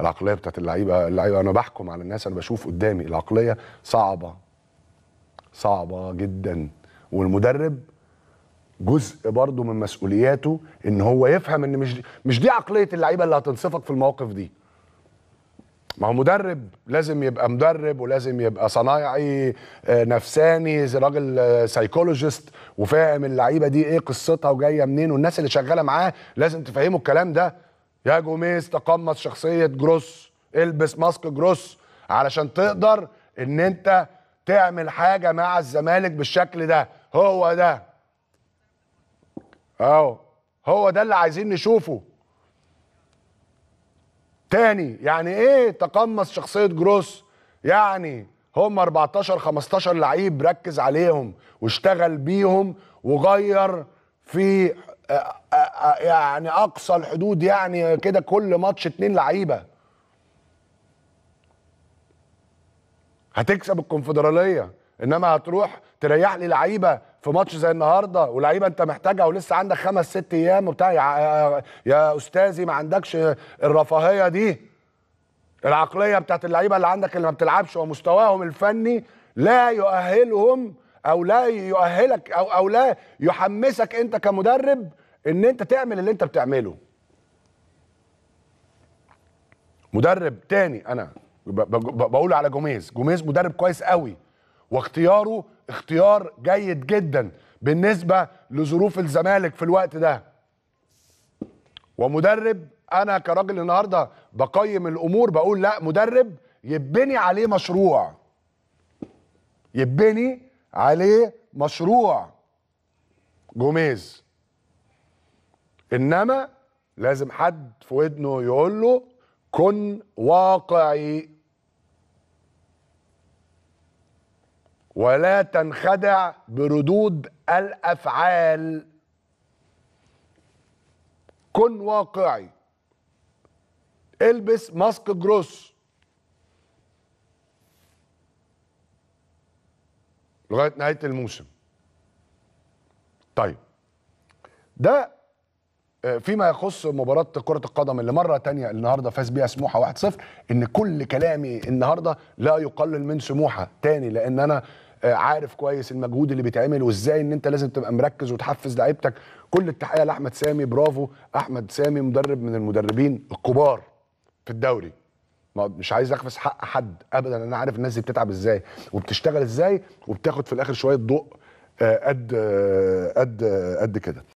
العقليه بتاعت اللعيبه اللعيبه انا بحكم على الناس انا بشوف قدامي العقليه صعبه صعبه جدا والمدرب جزء برضه من مسؤولياته ان هو يفهم ان مش مش دي عقليه اللعيبه اللي هتنصفك في المواقف دي ما هو مدرب لازم يبقى مدرب ولازم يبقى صنايعي آه، نفساني راجل سايكولوجيست آه، وفاهم اللعيبه دي ايه قصتها وجايه منين والناس اللي شغاله معاه لازم تفهمه الكلام ده يا جوميز تقمص شخصيه جروس البس ماسك جروس علشان تقدر ان انت تعمل حاجه مع الزمالك بالشكل ده هو ده اهو هو ده اللي عايزين نشوفه تاني يعني ايه تقمص شخصيه جروس يعني هم 14 15 لعيب ركز عليهم واشتغل بيهم وغير في يعني اقصى الحدود يعني كده كل ماتش اتنين لعيبه هتكسب الكونفدراليه انما هتروح تريح لي لعيبه في ماتش زي النهارده ولعيبه انت محتاجها ولسه عندك خمس ست ايام وبتاع يا, يا استاذي ما عندكش الرفاهيه دي العقليه بتاعت اللعيبه اللي عندك اللي ما بتلعبش ومستواهم الفني لا يؤهلهم او لا يؤهلك او او لا يحمسك انت كمدرب ان انت تعمل اللي انت بتعمله مدرب تاني انا بقول على جوميز جوميز مدرب كويس قوي واختياره اختيار جيد جدا بالنسبه لظروف الزمالك في الوقت ده ومدرب انا كراجل النهارده بقيم الامور بقول لا مدرب يبني عليه مشروع يبني عليه مشروع جوميز انما لازم حد في ودنه يقول له كن واقعي ولا تنخدع بردود الافعال كن واقعي البس ماسك جروس لغايه نهايه الموسم طيب ده آه، فيما يخص مباراة كرة القدم اللي مرة تانية النهاردة فاز بيها سموحة 1-0 إن كل كلامي النهاردة لا يقلل من سموحة تاني لأن أنا آه، عارف كويس المجهود اللي بيتعمل وازاي ان انت لازم تبقى مركز وتحفز لعيبتك كل التحيه لاحمد سامي برافو احمد سامي مدرب من المدربين الكبار في الدوري مش عايز اخفس حق حد ابدا انا عارف الناس دي بتتعب ازاي وبتشتغل ازاي وبتاخد في الاخر شويه ضوء آه، قد قد قد كده